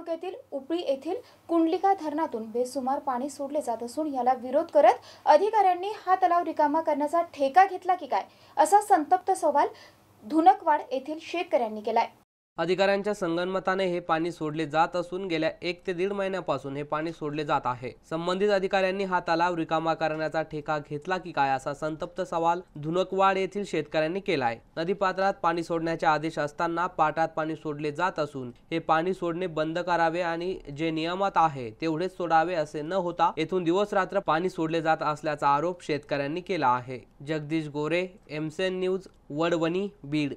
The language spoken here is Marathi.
तालुक्यातील उपळी येथील कुंडलिका धरणातून बेसुमार पाणी सोडले जात असून याला विरोध करत अधिकाऱ्यांनी हा तलाव रिकामा करण्याचा ठेका घेतला की काय असा संतप्त सवाल धुनकवाड येथील शेतकऱ्यांनी केलाय अधिकाऱ्यांच्या संगनमताने हे पाणी सोडले जात असून गेल्या एक ते दीड महिन्यापासून हे पाणी सोडले जात आहे संबंधित अधिकाऱ्यांनी हा तलाव रिकामा करण्याचा ठेका घेतला की काय असा संतप्त सवाल धुनकवाड येथील शेतकऱ्यांनी केलाय नदीपात्रात पाणी सोडण्याचे आदेश असताना पाटात पाणी सोडले जात असून हे पाणी सोडणे बंद करावे आणि जे नियमात आहे तेवढेच सोडावे असे न होता येथून दिवस पाणी सोडले जात असल्याचा आरोप शेतकऱ्यांनी केला आहे जगदीश गोरे एमसेन न्यूज वडवणी बीड